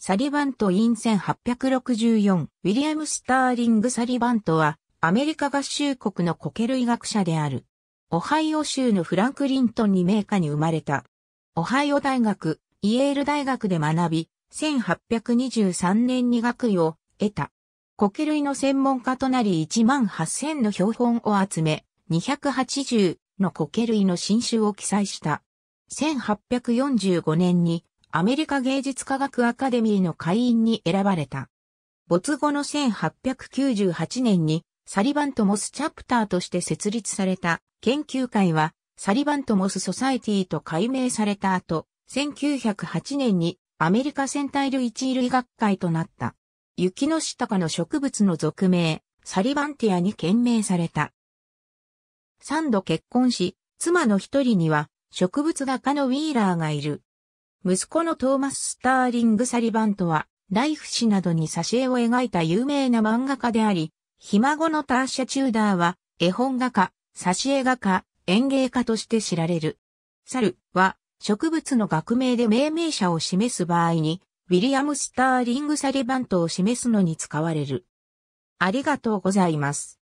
サリバントイン1864、ウィリアム・スターリング・サリバントは、アメリカ合衆国のコケ類学者である。オハイオ州のフランクリントンに名家に生まれた。オハイオ大学、イエール大学で学び、1823年に学位を得た。コケ類の専門家となり1万8000の標本を集め、280のコケ類の新種を記載した。1845年にアメリカ芸術科学アカデミーの会員に選ばれた。没後の1898年にサリバントモスチャプターとして設立された研究会はサリバントモスソサエティと改名された後、1908年にアメリカ戦隊類一類学会となった。雪の下かの植物の俗名、サリバンティアに懸名された。3度結婚し、妻の一人には植物画家のウィーラーがいる。息子のトーマス・スターリング・サリバントは、ライフ誌などに挿絵を描いた有名な漫画家であり、ひ孫のターシャ・チューダーは、絵本画家、挿絵画家、園芸家として知られる。サルは、植物の学名で命名者を示す場合に、ウィリアム・スターリング・サリバントを示すのに使われる。ありがとうございます。